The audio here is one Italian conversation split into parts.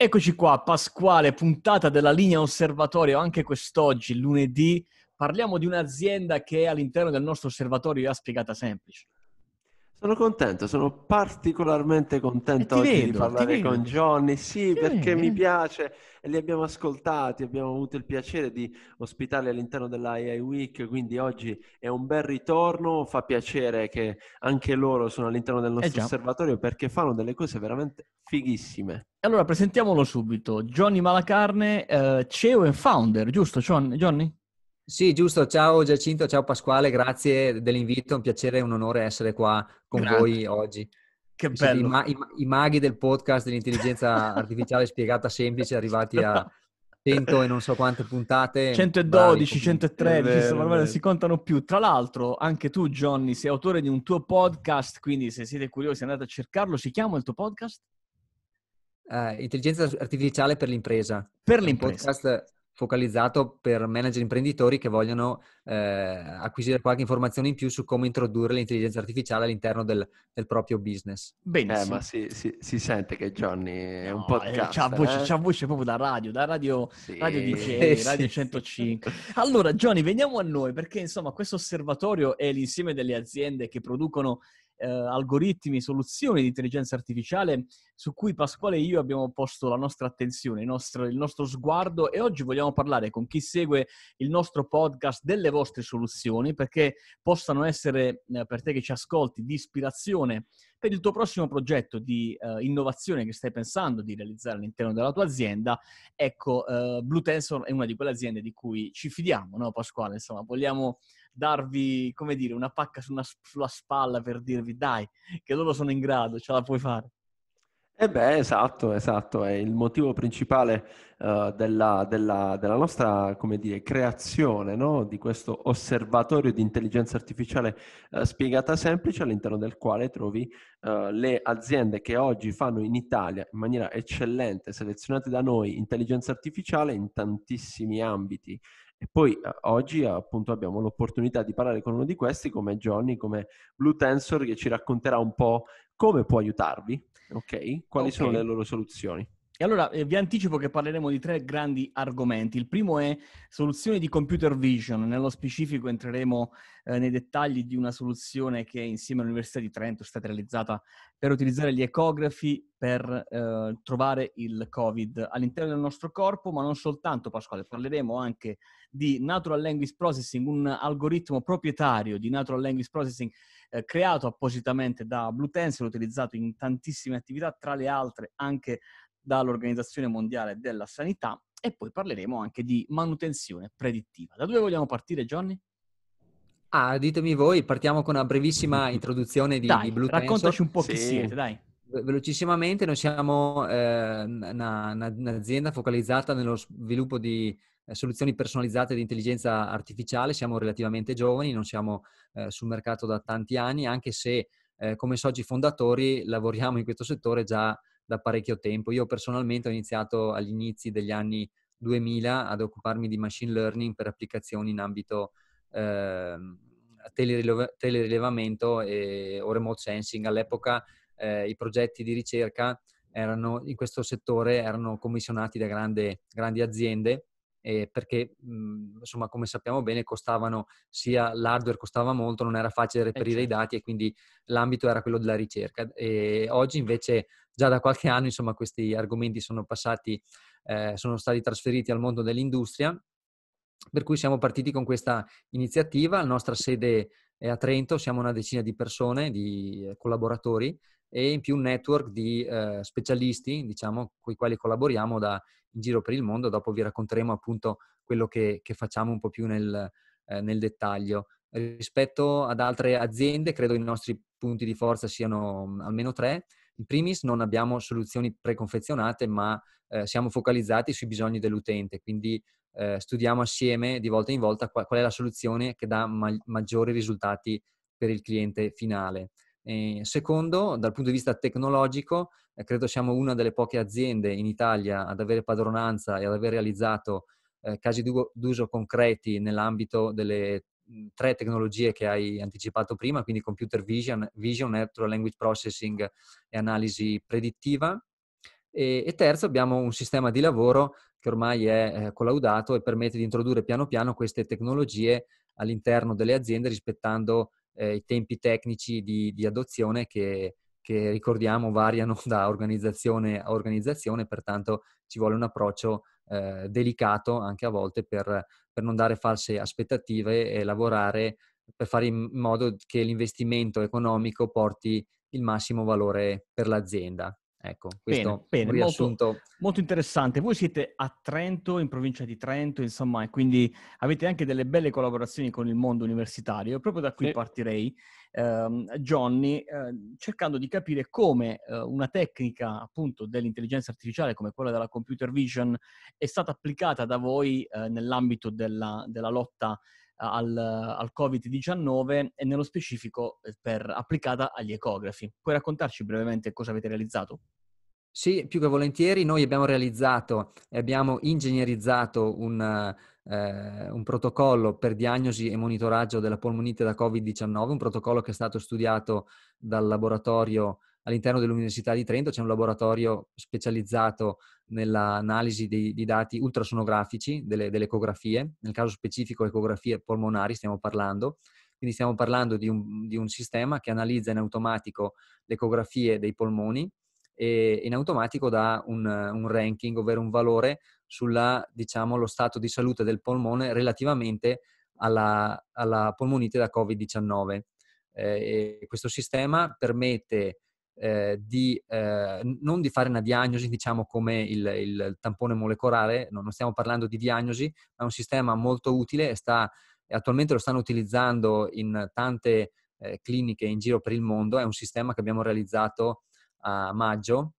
Eccoci qua, Pasquale, puntata della linea osservatorio anche quest'oggi, lunedì. Parliamo di un'azienda che è all'interno del nostro osservatorio è spiegata semplice. Sono contento, sono particolarmente contento eh, oggi vedo, di parlare con Johnny, sì, ti perché mi eh. piace, li abbiamo ascoltati, abbiamo avuto il piacere di ospitarli all'interno della AI Week, quindi oggi è un bel ritorno, fa piacere che anche loro sono all'interno del eh, nostro eh osservatorio perché fanno delle cose veramente fighissime. Allora presentiamolo subito, Johnny Malacarne, eh, CEO e founder, giusto John, Johnny? Sì, giusto. Ciao Giacinto, ciao Pasquale, grazie dell'invito, è un piacere e un onore essere qua con Grande. voi oggi. Che bello. I, ma- i-, I maghi del podcast dell'intelligenza artificiale spiegata semplice arrivati a 100 e non so quante puntate. 112, bravi, 113, vero, insomma, non si contano più. Tra l'altro, anche tu, Johnny, sei autore di un tuo podcast, quindi se siete curiosi andate a cercarlo. Si chiama il tuo podcast? Uh, intelligenza artificiale per l'impresa. Per l'impresa. Un podcast focalizzato per manager imprenditori che vogliono eh, acquisire qualche informazione in più su come introdurre l'intelligenza artificiale all'interno del, del proprio business. Benissimo. Eh, ma si, si, si, sente che Johnny è no, un podcast. Eh, c'ha voce, eh? c'ha voce proprio da radio, da radio, sì, radio DJ, sì. radio 105. Allora Johnny, veniamo a noi perché insomma questo osservatorio è l'insieme delle aziende che producono eh, algoritmi, soluzioni di intelligenza artificiale su cui Pasquale e io abbiamo posto la nostra attenzione, il nostro, il nostro sguardo e oggi vogliamo parlare con chi segue il nostro podcast delle vostre soluzioni perché possano essere eh, per te che ci ascolti di ispirazione per il tuo prossimo progetto di eh, innovazione che stai pensando di realizzare all'interno della tua azienda. Ecco, eh, Blue Tensor è una di quelle aziende di cui ci fidiamo, no Pasquale? Insomma, vogliamo darvi, come dire, una pacca su una, sulla spalla per dirvi dai, che loro sono in grado, ce la puoi fare. Eh beh, esatto, esatto, è il motivo principale uh, della, della, della, nostra, dire, creazione no? di questo osservatorio di intelligenza artificiale uh, spiegata semplice all'interno del quale trovi uh, le aziende che oggi fanno in Italia in maniera eccellente, selezionate da noi, intelligenza artificiale in tantissimi ambiti e poi eh, oggi appunto abbiamo l'opportunità di parlare con uno di questi come Johnny, come Blue Tensor che ci racconterà un po' come può aiutarvi, ok? Quali okay. sono le loro soluzioni. E allora eh, vi anticipo che parleremo di tre grandi argomenti. Il primo è soluzioni di computer vision, nello specifico entreremo eh, nei dettagli di una soluzione che insieme all'Università di Trento è stata realizzata per utilizzare gli ecografi per eh, trovare il Covid all'interno del nostro corpo, ma non soltanto Pasquale, parleremo anche di Natural Language Processing, un algoritmo proprietario di Natural Language Processing eh, creato appositamente da Blue Tensor, utilizzato in tantissime attività, tra le altre anche dall'Organizzazione Mondiale della Sanità e poi parleremo anche di manutenzione predittiva. Da dove vogliamo partire, Johnny? Ah, ditemi voi, partiamo con una brevissima introduzione di, dai, di Blue raccontaci Tensor. un po' sì. chi siete, dai. Velocissimamente, noi siamo eh, una, una, un'azienda focalizzata nello sviluppo di eh, soluzioni personalizzate di intelligenza artificiale, siamo relativamente giovani, non siamo eh, sul mercato da tanti anni, anche se eh, come soci fondatori lavoriamo in questo settore già da parecchio tempo. Io personalmente ho iniziato agli inizi degli anni 2000 ad occuparmi di machine learning per applicazioni in ambito eh, telerileva- telerilevamento e, o remote sensing. All'epoca eh, i progetti di ricerca erano, in questo settore erano commissionati da grande, grandi aziende eh, perché mh, mm, insomma come sappiamo bene costavano sia l'hardware costava molto non era facile reperire certo. i dati e quindi l'ambito era quello della ricerca e oggi invece già da qualche anno insomma, questi argomenti sono passati, eh, sono stati trasferiti al mondo dell'industria, per cui siamo partiti con questa iniziativa, la nostra sede è a Trento, siamo una decina di persone, di eh, collaboratori e in più un network di eh, specialisti, diciamo, con i quali collaboriamo da, in giro per il mondo, dopo vi racconteremo appunto quello che, che facciamo un po' più nel, eh, nel dettaglio rispetto ad altre aziende, credo i nostri punti di forza siano mm, almeno tre in primis non abbiamo soluzioni preconfezionate, ma eh, siamo focalizzati sui bisogni dell'utente, quindi eh, studiamo assieme di volta in volta qual, qual è la soluzione che dà ma- maggiori risultati per il cliente finale. E secondo, dal punto di vista tecnologico, eh, credo siamo una delle poche aziende in Italia ad avere padronanza e ad aver realizzato eh, casi d'uso concreti nell'ambito delle tre tecnologie che hai anticipato prima, quindi computer vision, vision natural language processing e analisi predittiva. E, e terzo, abbiamo un sistema di lavoro che ormai è eh, collaudato e permette di introdurre piano piano queste tecnologie all'interno delle aziende rispettando eh, i tempi tecnici di, di adozione che, che ricordiamo variano da organizzazione a organizzazione, pertanto ci vuole un approccio eh, delicato anche a volte per, per, non dare false aspettative e lavorare per fare in modo che l'investimento economico porti il massimo valore per l'azienda. Ecco, questo bene, bene, molto, molto, interessante. Voi siete a Trento, in provincia di Trento, insomma, e quindi avete anche delle belle collaborazioni con il mondo universitario. Proprio da qui sì. partirei. Ehm, Johnny ehm, cercando di capire come eh, una tecnica appunto dell'intelligenza artificiale come quella della computer vision è stata applicata da voi eh, nell'ambito della, della lotta eh, al, al, Covid-19 e nello specifico per, applicata agli ecografi. Puoi raccontarci brevemente cosa avete realizzato? Sì, più che volentieri noi abbiamo realizzato e abbiamo ingegnerizzato un eh, un protocollo per diagnosi e monitoraggio della polmonite da Covid-19, un protocollo che è stato studiato dal laboratorio all'interno dell'Università di Trento, c'è un laboratorio specializzato nell'analisi dei, di dati ultrasonografici, delle, delle ecografie, nel caso specifico ecografie polmonari stiamo parlando, quindi stiamo parlando di un, di un, sistema che analizza in automatico le ecografie dei polmoni e in automatico dà un, un, ranking, ovvero un valore sulla, diciamo, lo stato di salute del polmone relativamente alla, alla polmonite da Covid-19. Eh, questo sistema permette eh, di, eh, non di fare una diagnosi, diciamo come il, il tampone molecolare, no, non stiamo parlando di diagnosi, ma è un sistema molto utile e sta, attualmente lo stanno utilizzando in tante eh, cliniche in giro per il mondo. È un sistema che abbiamo realizzato a maggio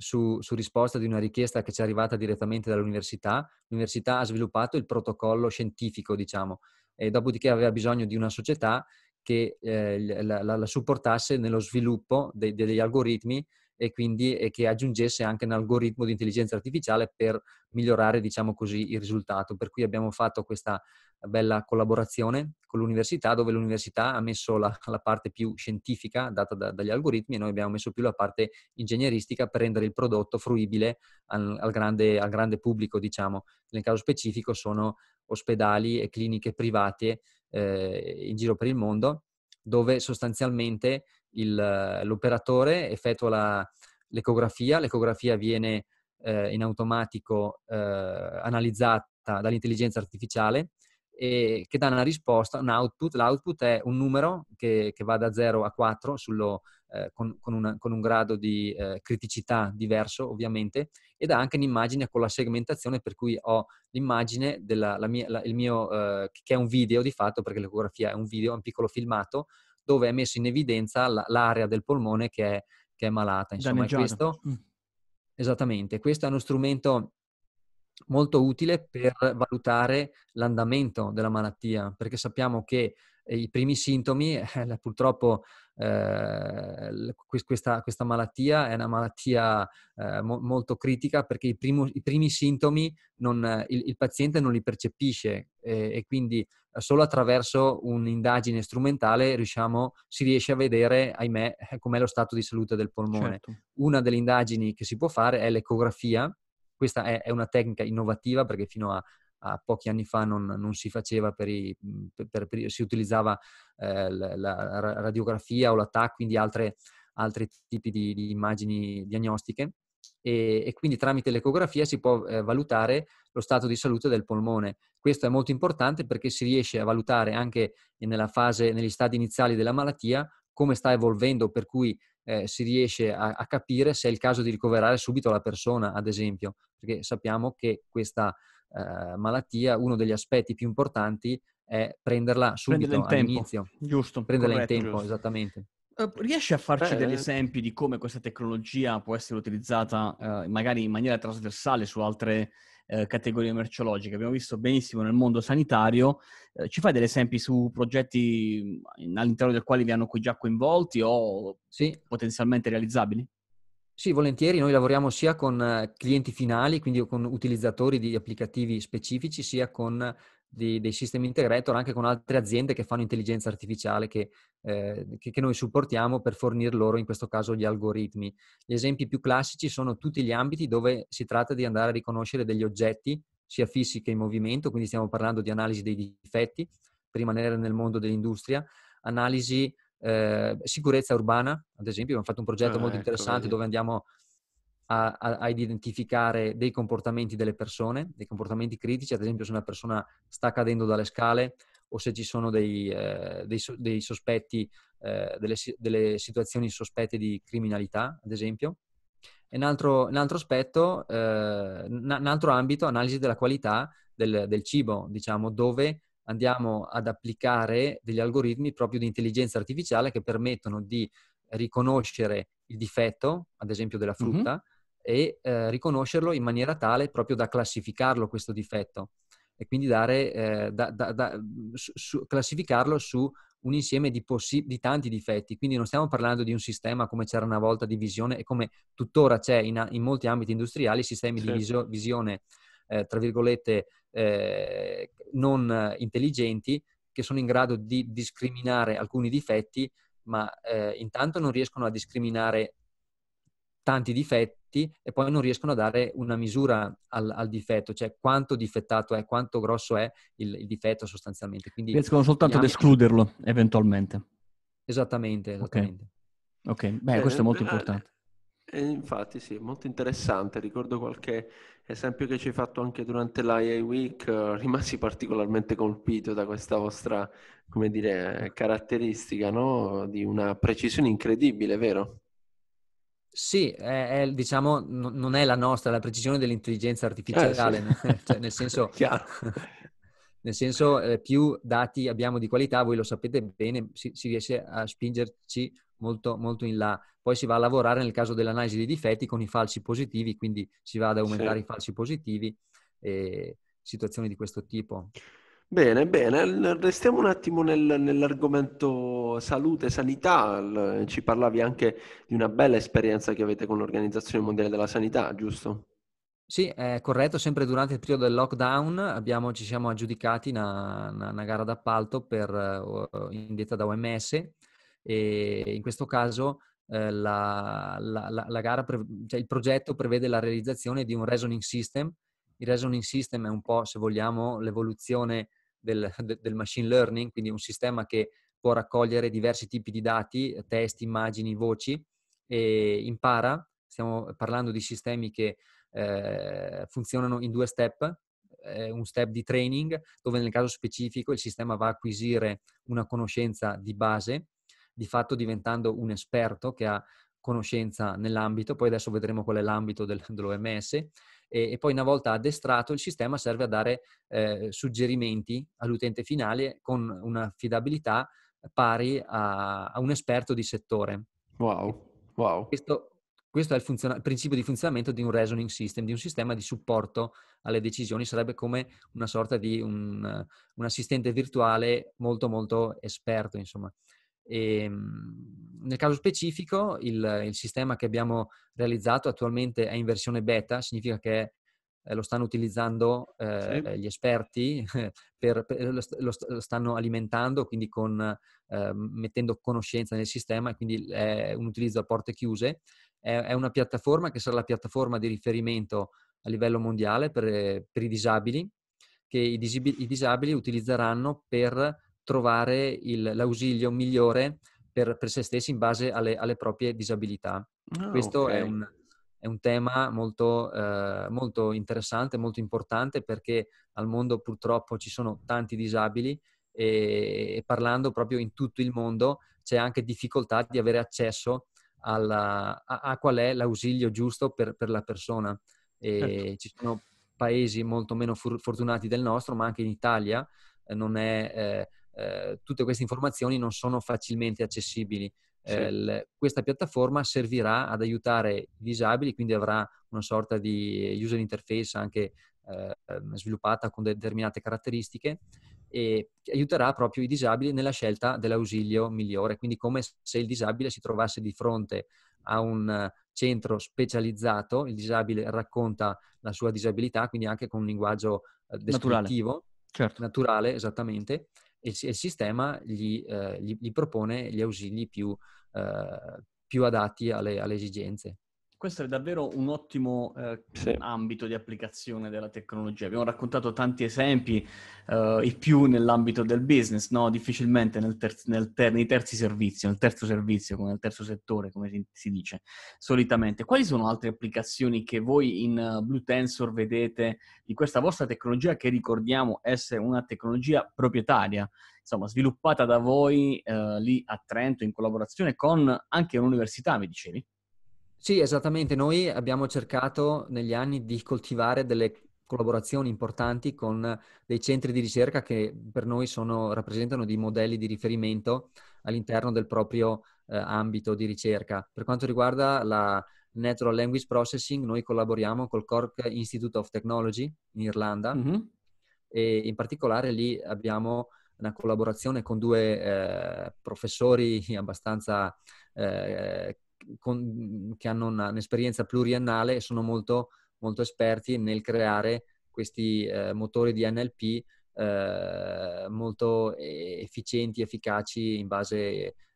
su, su, risposta di una richiesta che ci è arrivata direttamente dall'università. L'università ha sviluppato il protocollo scientifico, diciamo, e dopodiché aveva bisogno di una società che eh, la, la, la, supportasse nello sviluppo de, de, degli algoritmi e quindi e che aggiungesse anche un algoritmo di intelligenza artificiale per migliorare, diciamo così, il risultato. Per cui abbiamo fatto questa bella collaborazione con l'università, dove l'università ha messo la, la parte più scientifica data da, dagli algoritmi e noi abbiamo messo più la parte ingegneristica per rendere il prodotto fruibile al, al, grande, al grande, pubblico, diciamo. Nel caso specifico sono ospedali e cliniche private eh, in giro per il mondo, dove sostanzialmente il, l'operatore effettua la, l'ecografia, l'ecografia viene eh, in automatico eh, analizzata dall'intelligenza artificiale e che dà una risposta, un output. L'output è un numero che, che va da 0 a 4 sullo, eh, con, con, una, con, un grado di eh, criticità diverso ovviamente e dà anche un'immagine con la segmentazione per cui ho l'immagine della, la mia, la, mio, eh, che è un video di fatto perché l'ecografia è un video, è un piccolo filmato dove è messo in evidenza l- l'area del polmone che è, che è malata. Insomma, questo, mm. esattamente, questo è uno strumento molto utile per valutare l'andamento della malattia, perché sappiamo che i primi sintomi, eh, purtroppo eh, questa, questa, malattia è una malattia eh, mo- molto critica perché i, primo, i primi sintomi non, il, il, paziente non li percepisce e quindi eh, solo attraverso un'indagine strumentale riusciamo, si riesce a vedere, ahimè, eh, com'è lo stato di salute del polmone. Certo. Una delle indagini che si può fare è l'ecografia, questa è, è una tecnica innovativa perché fino a a pochi anni fa non, non si faceva per i, mhmm, per, per, si utilizzava eh, la, radiografia o la TAC, quindi altre, altri tipi di, di immagini diagnostiche. E, e, quindi tramite l'ecografia si può eh, valutare lo stato di salute del polmone. Questo è molto importante perché si riesce a valutare anche nella fase, negli stadi iniziali della malattia, come sta evolvendo, per cui eh, si riesce a, a, capire se è il caso di ricoverare subito la persona, ad esempio, perché sappiamo che questa eh, malattia, uno degli aspetti più importanti è prenderla subito prenderla in all'inizio. Tempo. Giusto. Prenderla corretto, in tempo, giusto. esattamente. Eh, riesci a farci Beh, degli eh. esempi di come questa tecnologia può essere utilizzata uh, magari in maniera trasversale su altre uh, categorie merceologiche? Abbiamo visto benissimo nel mondo sanitario, ci fai degli esempi su progetti all'interno del quali vi hanno qui già coinvolti o sì. potenzialmente realizzabili? Sì, volentieri, noi lavoriamo sia con eh, clienti finali, quindi con utilizzatori di applicativi specifici, sia con di, dei sistemi integrator anche con altre aziende che fanno intelligenza artificiale che, eh, che, che, noi supportiamo per fornire loro in questo caso gli algoritmi. Gli esempi più classici sono tutti gli ambiti dove si tratta di andare a riconoscere degli oggetti sia fissi che in movimento, quindi stiamo parlando di analisi dei difetti per rimanere nel mondo dell'industria, analisi eh, sicurezza urbana, ad esempio, abbiamo fatto un progetto ah, molto ecco, interessante ecco, dove andiamo a, a, a, identificare dei comportamenti delle persone, dei comportamenti critici, ad esempio se una persona sta cadendo dalle scale o se ci sono dei, eh, dei, dei sospetti, eh, delle, delle, situazioni sospette di criminalità, ad esempio. E un altro, un altro aspetto, eh, un altro ambito, analisi della qualità del, del cibo, diciamo, dove andiamo ad applicare degli algoritmi proprio di intelligenza artificiale che permettono di riconoscere il difetto, ad esempio della frutta, mm-hmm. e eh, riconoscerlo in maniera tale proprio da classificarlo questo difetto e quindi dare, eh, da, da, da, su, classificarlo su un insieme di, possi- di, tanti difetti. Quindi non stiamo parlando di un sistema come c'era una volta di visione e come tuttora c'è in, in molti ambiti industriali, sistemi sì. di certo. visio- visione eh, tra virgolette, eh, non intelligenti, che sono in grado di discriminare alcuni difetti, ma eh, intanto non riescono a discriminare tanti difetti e poi non riescono a dare una misura al, al difetto, cioè quanto difettato è, quanto grosso è il, il difetto sostanzialmente. Quindi, riescono soltanto ad escluderlo eventualmente. Esattamente, esattamente. Ok, okay. beh, questo è molto importante. E infatti sì, molto interessante. Ricordo qualche esempio che ci hai fatto anche durante l'IA Week, eh, rimasi particolarmente colpito da questa vostra, come dire, caratteristica, no? Di una precisione incredibile, vero? Sì, è, è, diciamo, n- non è la nostra, la precisione dell'intelligenza artificiale, eh, sì. cioè, nel senso, nel senso eh, più dati abbiamo di qualità, voi lo sapete bene, si, si riesce a spingerci molto, molto in là. Poi si va a lavorare nel caso dell'analisi dei difetti con i falsi positivi, quindi si va ad aumentare sì. i falsi positivi e situazioni di questo tipo. Bene, bene, restiamo un attimo nel, nell'argomento salute e sanità. Ci parlavi anche di una bella esperienza che avete con l'Organizzazione Mondiale della Sanità, giusto? Sì, è corretto, sempre durante il periodo del lockdown abbiamo, ci siamo aggiudicati una, una, una, gara d'appalto per, uh, eh, indetta da OMS e in questo caso eh, la, la, la, gara, pre- cioè il progetto prevede la realizzazione di un reasoning system. Il reasoning system è un po', se vogliamo, l'evoluzione del, del machine learning, quindi un sistema che può raccogliere diversi tipi di dati, testi, immagini, voci, e impara. Stiamo parlando di sistemi che eh, funzionano in due step, eh, un step di training, dove nel caso specifico il sistema va a acquisire una conoscenza di base di fatto diventando un esperto che ha conoscenza nell'ambito, poi adesso vedremo qual è l'ambito del, dell'OMS, e, e, poi una volta addestrato il sistema serve a dare eh, suggerimenti all'utente finale con una fidabilità pari a, a, un esperto di settore. Wow, wow. Questo, questo è il, funziona- il, principio di funzionamento di un reasoning system, di un sistema di supporto alle decisioni, sarebbe come una sorta di un, un assistente virtuale molto molto esperto, insomma. E, ehm, nel caso specifico, il, il, sistema che abbiamo realizzato attualmente è in versione beta, significa che eh, lo stanno utilizzando eh, sì. gli esperti, per, per, lo, stanno alimentando, quindi con, eh, mettendo conoscenza nel sistema, quindi è un utilizzo a porte chiuse. È, è una piattaforma che sarà la piattaforma di riferimento a livello mondiale per, eh, per i disabili, che i, disabili, i disabili utilizzeranno per trovare il, l'ausilio migliore per, per, se stessi in base alle, alle proprie disabilità. Oh, Questo okay. è, un, è, un, tema molto, eh, molto interessante, molto importante perché al mondo purtroppo ci sono tanti disabili e, e parlando proprio in tutto il mondo c'è anche difficoltà di avere accesso alla, a, a, qual è l'ausilio giusto per, per la persona. Certo. Ci sono paesi molto meno fur- fortunati del nostro, ma anche in Italia eh, non è, eh, eh, tutte queste informazioni non sono facilmente accessibili. Sì. Eh, l- questa piattaforma servirà ad aiutare i disabili, quindi avrà una sorta di user interface anche eh, ehm, sviluppata con determinate caratteristiche e aiuterà proprio i disabili nella scelta dell'ausilio migliore, quindi come se il disabile si trovasse di fronte a un centro specializzato, il disabile racconta la sua disabilità, quindi anche con un linguaggio eh, descrittivo, naturale, certo. naturale esattamente, il, il sistema gli, eh, gli, gli, propone gli ausili più, eh, più adatti alle, alle esigenze questo è davvero un ottimo eh, sì. ambito di applicazione della tecnologia. Abbiamo raccontato tanti esempi, eh, i più nell'ambito del business, no? difficilmente nel terzi, nel ter- nei terzi servizi, nel terzo servizio, come nel terzo settore, come si, dice solitamente. Quali sono altre applicazioni che voi in uh, Blue Tensor vedete di questa vostra tecnologia che ricordiamo essere una tecnologia proprietaria? Insomma, sviluppata da voi eh, lì a Trento in collaborazione con anche un'università, mi dicevi? Sì, esattamente. Noi abbiamo cercato negli anni di coltivare delle collaborazioni importanti con dei centri di ricerca che per noi sono, rappresentano dei modelli di riferimento all'interno del proprio eh, ambito di ricerca. Per quanto riguarda la Natural Language Processing, noi collaboriamo col Cork Institute of Technology in Irlanda mm-hmm. e in particolare lì abbiamo una collaborazione con due eh, professori abbastanza eh, con, che hanno una, un'esperienza pluriannale e sono molto, molto esperti nel creare questi eh, motori di NLP eh, molto eh, efficienti, efficaci in base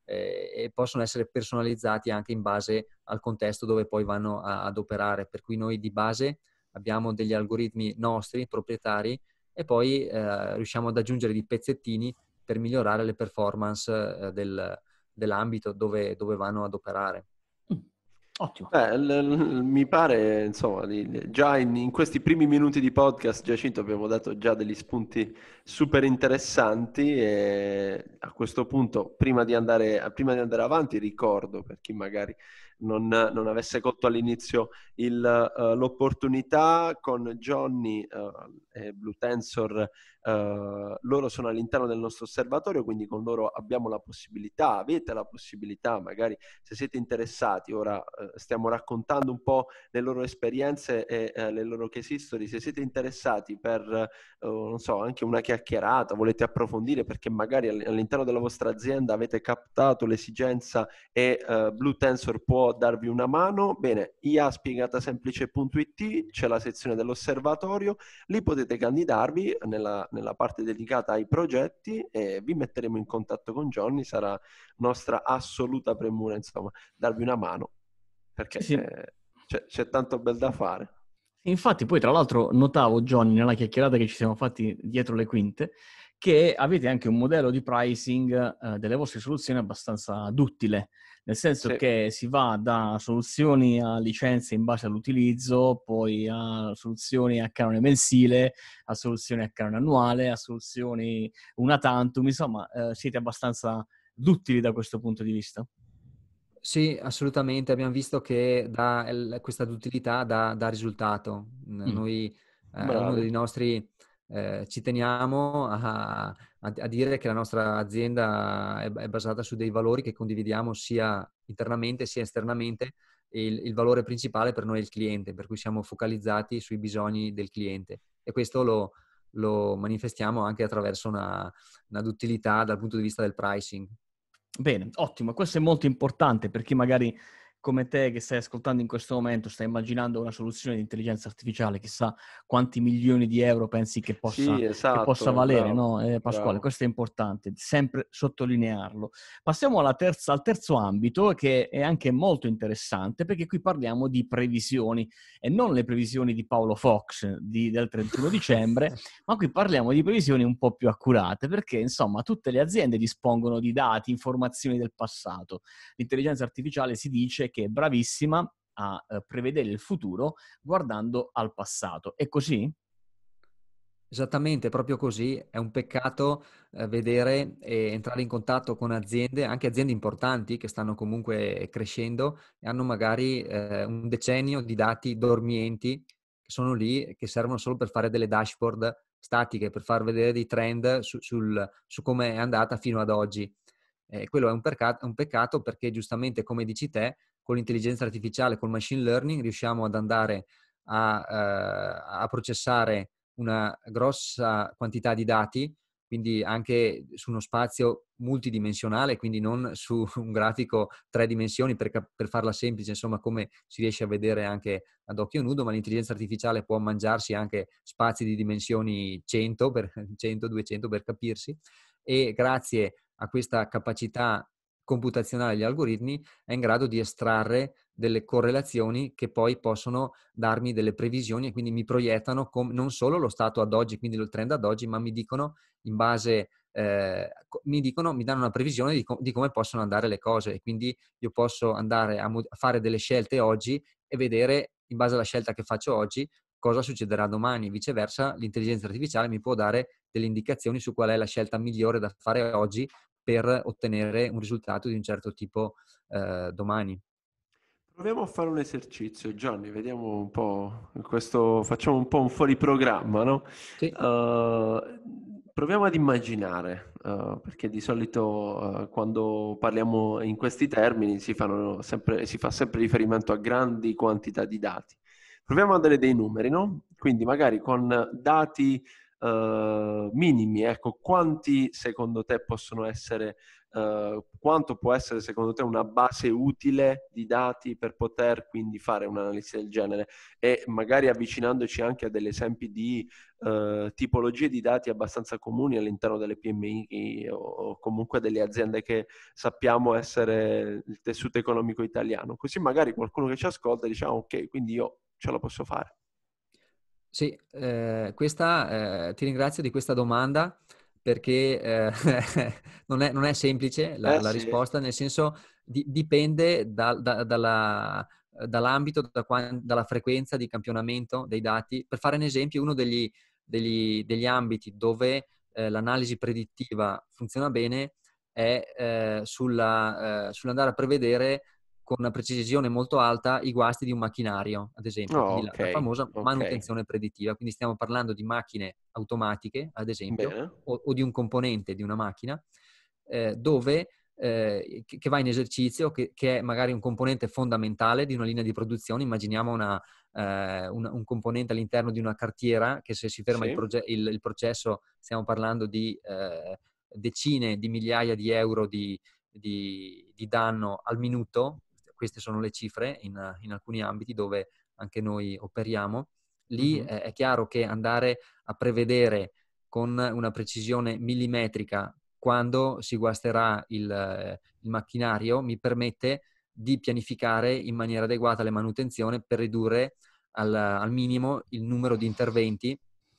eh, e possono essere personalizzati anche in base al contesto dove poi vanno a, ad operare. Per cui noi di base abbiamo degli algoritmi nostri, proprietari, e poi eh, riusciamo ad aggiungere dei pezzettini per migliorare le performance eh, del, dell'ambito dove, dove vanno ad operare. Ottimo. Eh, l- l- mi pare, insomma, li- già in-, in, questi primi minuti di podcast, Giacinto, abbiamo dato già degli spunti super interessanti e a questo punto, prima di andare, prima di andare avanti, ricordo per chi magari non, non avesse colto all'inizio il, uh, l'opportunità con Johnny uh, e Blue Tensor eh, loro sono all'interno del nostro osservatorio, quindi con loro abbiamo la possibilità, avete la possibilità, magari se siete interessati, ora uh, stiamo raccontando un po' le loro esperienze e uh, le loro case history, se siete interessati per, non so, anche una chiacchierata, volete approfondire perché magari all'interno della vostra azienda avete captato l'esigenza e Blue Tensor può darvi una mano, bene, IA iaspiegatasemplice.it c'è la sezione dell'osservatorio, lì potete candidarvi nella nella parte dedicata ai progetti e vi metteremo in contatto con Johnny, sarà nostra assoluta premura, insomma, darvi una mano, perché sì. c'è, c'è tanto bel da fare. Infatti poi tra l'altro notavo Johnny nella chiacchierata che ci siamo fatti dietro le quinte, che avete anche un modello di pricing eh, delle vostre soluzioni abbastanza duttile, nel senso sì. che si va da soluzioni a licenze in base all'utilizzo, poi a soluzioni a canone mensile, a soluzioni a canone annuale, a soluzioni una tantum, insomma eh, siete abbastanza duttili da questo punto di vista. Sì, assolutamente, abbiamo visto che da, questa duttilità dà, dà risultato. Mm. Noi, eh, uno dei nostri eh, ci teniamo a, a, a, dire che la nostra azienda è, è, basata su dei valori che condividiamo sia internamente sia esternamente il, il, valore principale per noi è il cliente, per cui siamo focalizzati sui bisogni del cliente e questo lo, lo manifestiamo anche attraverso una, una duttilità dal punto di vista del pricing. Bene, ottimo, questo è molto importante per chi magari come te che stai ascoltando in questo momento stai immaginando una soluzione di intelligenza artificiale, chissà quanti milioni di euro pensi che possa, sì, esatto, che possa valere, bravo, no? eh, Pasquale? Bravo. Questo è importante, sempre sottolinearlo. Passiamo terza, al terzo ambito che è anche molto interessante perché qui parliamo di previsioni e non le previsioni di Paolo Fox di, del 31 dicembre, ma qui parliamo di previsioni un po' più accurate perché insomma tutte le aziende dispongono di dati, informazioni del passato. L'intelligenza artificiale si dice che è bravissima a eh, prevedere il futuro guardando al passato. È così? Esattamente, proprio così. È un peccato eh, vedere e entrare in contatto con aziende, anche aziende importanti che stanno comunque crescendo e hanno magari eh, un decennio di dati dormienti che sono lì, che servono solo per fare delle dashboard statiche, per far vedere dei trend su, sul, su come è andata fino ad oggi. Eh, quello è un, perca- un peccato perché giustamente, come dici te, con l'intelligenza artificiale, col machine learning, riusciamo ad andare a, eh, a processare una grossa quantità di dati, quindi anche su uno spazio multidimensionale, quindi non su un grafico tre dimensioni per, per, farla semplice, insomma come si riesce a vedere anche ad occhio nudo, ma l'intelligenza artificiale può mangiarsi anche spazi di dimensioni 100, per, 100 200 per capirsi e grazie a questa capacità computazionale gli algoritmi è in grado di estrarre delle correlazioni che poi possono darmi delle previsioni e quindi mi proiettano com- non solo lo stato ad oggi, quindi il trend ad oggi, ma mi dicono in base, eh, mi, dicono, mi danno una previsione di, com- di, come possono andare le cose e quindi io posso andare a, mod- a fare delle scelte oggi e vedere in base alla scelta che faccio oggi cosa succederà domani, viceversa l'intelligenza artificiale mi può dare delle indicazioni su qual è la scelta migliore da fare oggi per ottenere un risultato di un certo tipo eh, domani. Proviamo a fare un esercizio, Gianni, vediamo un po' questo, facciamo un po' un fuori programma, no? Sì. Uh, proviamo ad immaginare, uh, perché di solito uh, quando parliamo in questi termini si, sempre, si, fa sempre riferimento a grandi quantità di dati. Proviamo a dare dei numeri, no? Quindi magari con dati eh, minimi. Ecco, quanti secondo te possono essere, uh, quanto può essere secondo te una base utile di dati per poter quindi fare un'analisi del genere? E magari avvicinandoci anche a degli esempi di uh, tipologie di dati abbastanza comuni all'interno delle PMI o, o comunque delle aziende che sappiamo essere il tessuto economico italiano. Così magari qualcuno che ci ascolta diciamo ok, quindi io ce la posso fare. Sì, eh, questa, eh, ti ringrazio di questa domanda perché eh, non, è, non, è, semplice la, eh, la sì. risposta, nel senso di, dipende da, da, dalla, dall'ambito, da quando, dalla frequenza di campionamento dei dati. Per fare un esempio, uno degli, degli, degli ambiti dove eh, l'analisi predittiva funziona bene è eh, sulla, sull'andare a prevedere con una precisione molto alta i guasti di un macchinario, ad esempio, oh, okay. la, la, famosa okay. manutenzione preditiva. Quindi stiamo parlando di macchine automatiche, ad esempio, o, o, di un componente di una macchina, eh, dove eh, che, che, va in esercizio, che, che, è magari un componente fondamentale di una linea di produzione. Immaginiamo una, eh, un, un, componente all'interno di una cartiera che se si ferma sì. il, proge- il, il, processo stiamo parlando di eh, decine di migliaia di euro di, di, di danno al minuto queste sono le cifre in, in alcuni ambiti dove anche noi operiamo, lì mm-hmm. eh, è chiaro che andare a prevedere con una precisione millimetrica quando si guasterà il, il macchinario mi permette di pianificare in maniera adeguata le manutenzioni per ridurre al, al minimo il numero di interventi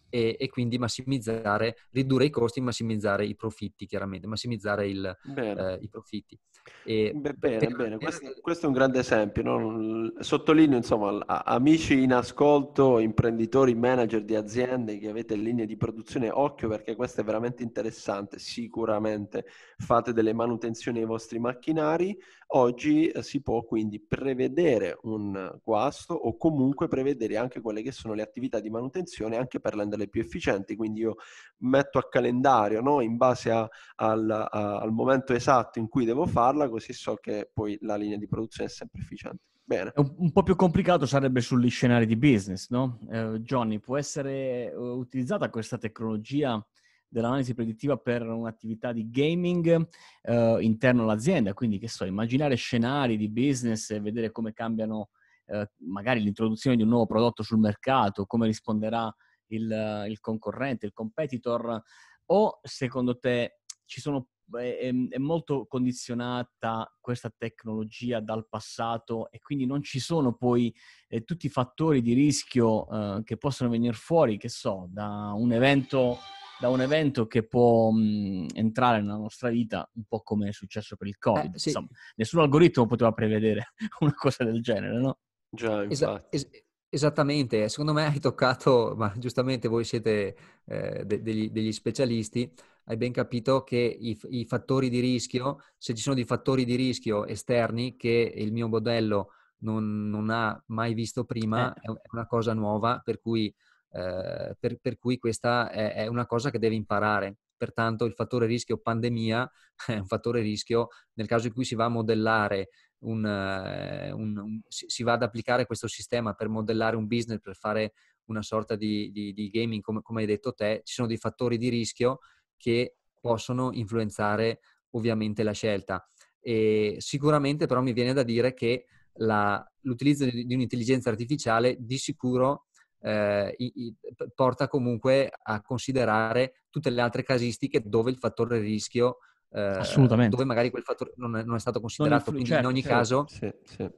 e, e, quindi massimizzare, ridurre i costi, massimizzare i profitti chiaramente, massimizzare il, eh, i profitti. E Beh, bene, bene. Questo, questo, è un grande esempio. No? Sottolineo, insomma, amici in ascolto, imprenditori, manager di aziende che avete linee di produzione, occhio perché questo è veramente interessante. Sicuramente fate delle manutenzioni ai vostri macchinari. Oggi eh, si può quindi prevedere un guasto o comunque prevedere anche quelle che sono le attività di manutenzione anche per renderle più efficienti. Quindi io metto a calendario no? in base a, al, a, al momento esatto in cui devo farlo farla, così so che poi la linea di produzione è sempre efficiente. Bene. Un, un po' più complicato sarebbe sugli scenari di business, no? Eh, Johnny, può essere eh, utilizzata questa tecnologia dell'analisi predittiva per un'attività di gaming eh, interno all'azienda, quindi che so, immaginare scenari di business e vedere come cambiano eh, magari l'introduzione di un nuovo prodotto sul mercato, come risponderà il, il concorrente, il competitor, o secondo te ci sono è, mhmm, è, molto condizionata questa tecnologia dal passato e quindi non ci sono poi eh, tutti i fattori di rischio eh, che possono venire fuori, che so, da un evento, da un evento che può mh, mhmm, entrare nella nostra vita, un po' come è successo per il Covid. Eh, sì. Insomma, nessun algoritmo poteva prevedere una cosa del genere, no? Già, infatti. Es- es- esattamente, eh, secondo me hai toccato, ma giustamente voi siete eh, degli, degli specialisti, hai ben capito che i, i, fattori di rischio, se ci sono dei fattori di rischio esterni che il mio modello non, non ha mai visto prima, eh. è una cosa nuova, per cui, eh, per, per cui questa è, è, una cosa che deve imparare. Pertanto il fattore rischio pandemia è un fattore rischio nel caso in cui si va a modellare, un, eh, un, un si va ad applicare questo sistema per modellare un business, per fare una sorta di, di, di gaming, come, come hai detto te, ci sono dei fattori di rischio che possono influenzare ovviamente la scelta. E sicuramente però mi viene da dire che la, l'utilizzo di, un'intelligenza artificiale di sicuro eh, i, i, porta comunque a considerare tutte le altre casistiche dove il fattore rischio eh, Assolutamente. dove magari quel fattore non è, non è stato considerato. Influ- Quindi certo, in, ogni certo. caso, sì, sì.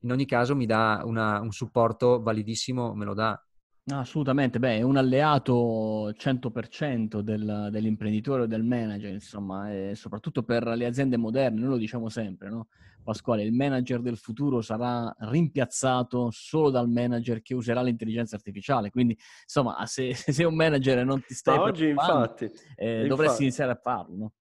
in ogni caso mi dà una, un supporto validissimo, me lo dà assolutamente, beh, è un alleato 100% del, dell'imprenditore o del manager, insomma, e soprattutto per le aziende moderne, noi lo diciamo sempre, no? Pasquale, il manager del futuro sarà rimpiazzato solo dal manager che userà l'intelligenza artificiale, quindi insomma, se, se sei un manager e non ti stai... Ma oggi infatti, eh, infatti. dovresti iniziare a farlo, no?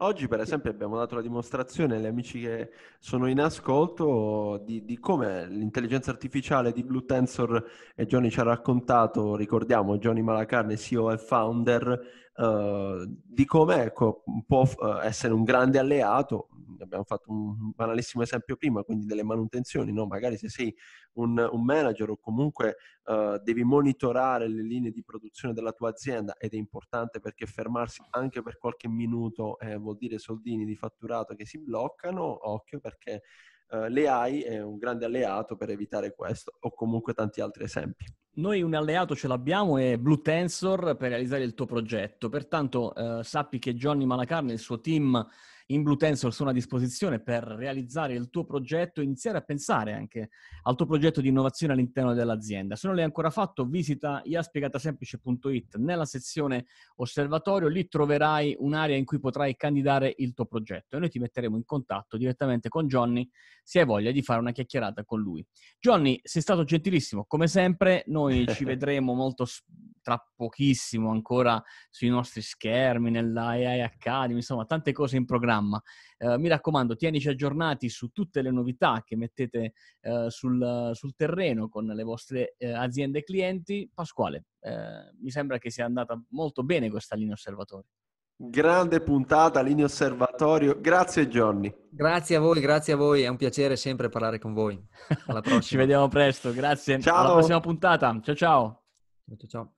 Oggi per esempio abbiamo dato la dimostrazione agli amici che sono in ascolto di, di come l'intelligenza artificiale di Blue Tensor e Johnny ci ha raccontato, ricordiamo Johnny Malacarne, CEO e founder, uh, di come ecco, può uh, essere un grande alleato, abbiamo fatto un banalissimo esempio prima, quindi delle manutenzioni, no? magari se sei un, un manager o comunque uh, devi monitorare le linee di produzione della tua azienda ed è importante perché fermarsi anche per qualche minuto eh, vuol dire soldini di fatturato che si bloccano, occhio perché uh, l'AI è un grande alleato per evitare questo o comunque tanti altri esempi. Noi un alleato ce l'abbiamo, è Blue Tensor, per realizzare il tuo progetto. Pertanto eh, sappi che Johnny Malacarne e il suo team in Blue Tensor sono a disposizione per realizzare il tuo progetto e iniziare a pensare anche al tuo progetto di innovazione all'interno dell'azienda. Se non l'hai ancora fatto, visita iaspiegatasemplice.it nella sezione osservatorio, lì troverai un'area in cui potrai candidare il tuo progetto e noi ti metteremo in contatto direttamente con Johnny se hai voglia di fare una chiacchierata con lui. Johnny, sei stato gentilissimo, come sempre, noi ci vedremo molto tra pochissimo ancora sui nostri schermi, nella Academy, insomma, tante cose in programma programma. Eh, mi raccomando, tienici aggiornati su tutte le novità che mettete eh, sul, sul, terreno con le vostre eh, aziende clienti. Pasquale, eh, mi sembra che sia andata molto bene questa linea osservatorio. Grande puntata, linea osservatorio. Grazie Johnny. Grazie a voi, grazie a voi. È un piacere sempre parlare con voi. Alla prossima. Ci vediamo presto. Grazie. Ciao. Alla prossima puntata. Ciao ciao. Ciao ciao.